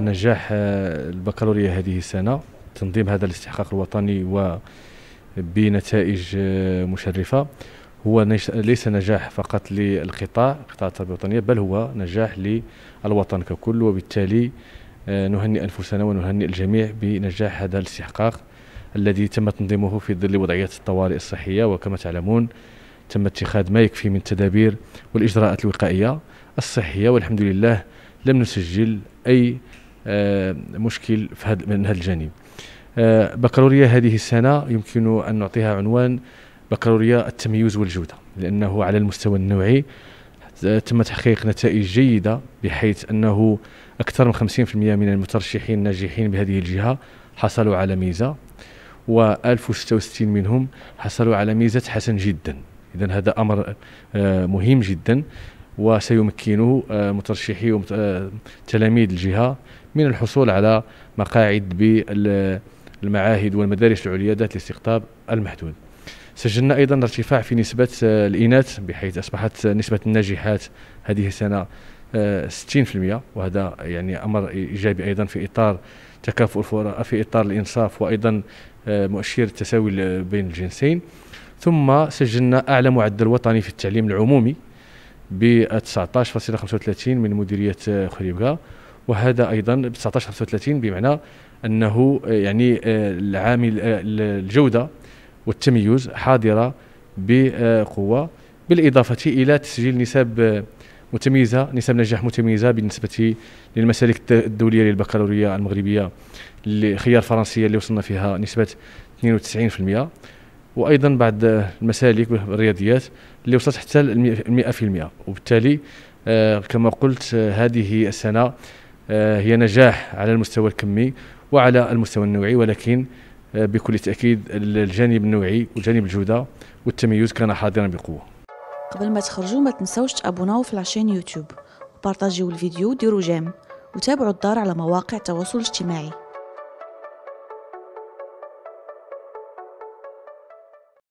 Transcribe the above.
نجاح آه، البكالوريا هذه السنة تنظيم هذا الاستحقاق الوطني و بنتائج آه، مشرفة هو ليس نجاح فقط للقطاع قطاع التربية الوطنية بل هو نجاح للوطن ككل وبالتالي آه، نهنئ أنفسنا ونهنئ الجميع بنجاح هذا الاستحقاق الذي تم تنظيمه في ظل وضعية الطوارئ الصحية وكما تعلمون تم اتخاذ ما يكفي من التدابير والإجراءات الوقائية الصحية والحمد لله لم نسجل أي آه، مشكل في هاد من هذا الجانب آه، بكالوريا هذه السنه يمكن ان نعطيها عنوان بكالوريا التميز والجوده لانه على المستوى النوعي آه، تم تحقيق نتائج جيده بحيث انه اكثر من 50% من المترشحين الناجحين بهذه الجهه حصلوا على ميزه و1066 منهم حصلوا على ميزه حسن جدا اذا هذا امر مهم جدا وسيمكنه آه، مترشحي آه، تلاميذ الجهة من الحصول على مقاعد بالمعاهد والمدارس العليا ذات الاستقطاب المحدود سجلنا ايضا ارتفاع في نسبه آه، الاناث بحيث اصبحت نسبه الناجحات هذه السنه 60% وهذا يعني امر ايجابي ايضا في اطار تكافؤ الفرص في اطار الانصاف وايضا مؤشر التساوي بين الجنسين ثم سجلنا اعلى معدل وطني في التعليم العمومي ب 19.35 من مديريه خريبكا وهذا ايضا ب 19.35 بمعنى انه آه، يعني آه، العامل آه، الجوده والتميز حاضره بقوه بالاضافه الى تسجيل نسب متميزه نسب نجاح متميزه بالنسبه للمسالك الدوليه للبكالوريا المغربيه لخيار الفرنسيه اللي وصلنا فيها نسبه 92% وايضا بعض المسالك الرياضيات اللي وصلت حتى ل 100% وبالتالي آه، كما قلت آه، هذه السنه آه، هي نجاح على المستوى الكمي وعلى المستوى النوعي ولكن بكل تاكيد الجانب النوعي وجانب الجوده والتميز كان حاضرا بقوه قبل ما تخرجوا ما تنساوش تابوناو في العشان يوتيوب وبارطاجيو الفيديو وديروا جيم وتابعوا الدار على مواقع التواصل الاجتماعي